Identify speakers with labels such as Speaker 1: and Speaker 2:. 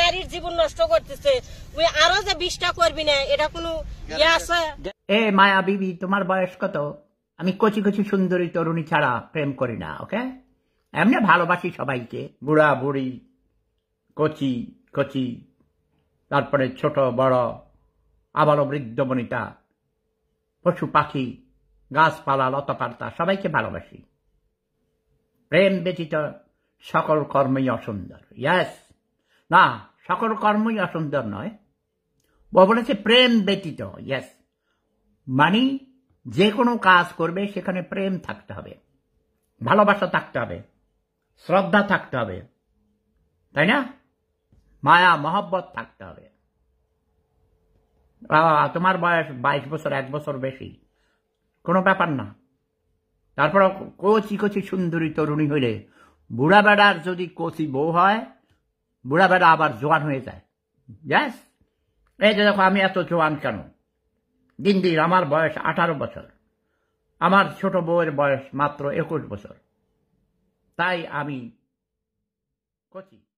Speaker 1: নারীর জীবন নষ্ট করতেছে ওই আরো যে বিষটা করবি না এটা কোনো ইয়ে আছে এ মায়া বিবি তোমার বয়স কত আমি কচি কচি সুন্দরী তরুণী ছাড়া প্রেম করি না ওকে এমনি ভালোবাসি সবাইকে বুড়া বুড়ি কচি কচি তারপরে ছোট বড় আবার বৃদ্ধ বনিতা পশু পাখি গাছপালা লতাপাতা সবাইকে ভালোবাসি প্রেম ব্যতীত সকল কর্মই অসুন্দর ইয়াস না সকল কর্মই অসুন্দর নয় বলেছে প্রেম ব্যতীত ইয়াস মানে যে কোনো কাজ করবে সেখানে প্রেম থাকতে হবে ভালোবাসা থাকতে হবে শ্রদ্ধা থাকতে হবে তাই না মায়া মহব্বত থাকতে হবে তোমার বয়স বাইশ বছর এক বছর বেশি কোনো ব্যাপার না তারপর কচি কচি সুন্দরী তরুণী হইলে বুড়া বেড়ার যদি কচি বউ হয় বুড়া বেড়া আবার জোয়ান হয়ে যায় ব্যাস এই যে দেখো আমি এত জোয়ান কেন দিন দিন আমার বয়স আঠারো বছর আমার ছোট বউয়ের বয়স মাত্র একুশ বছর তাই আমি কচি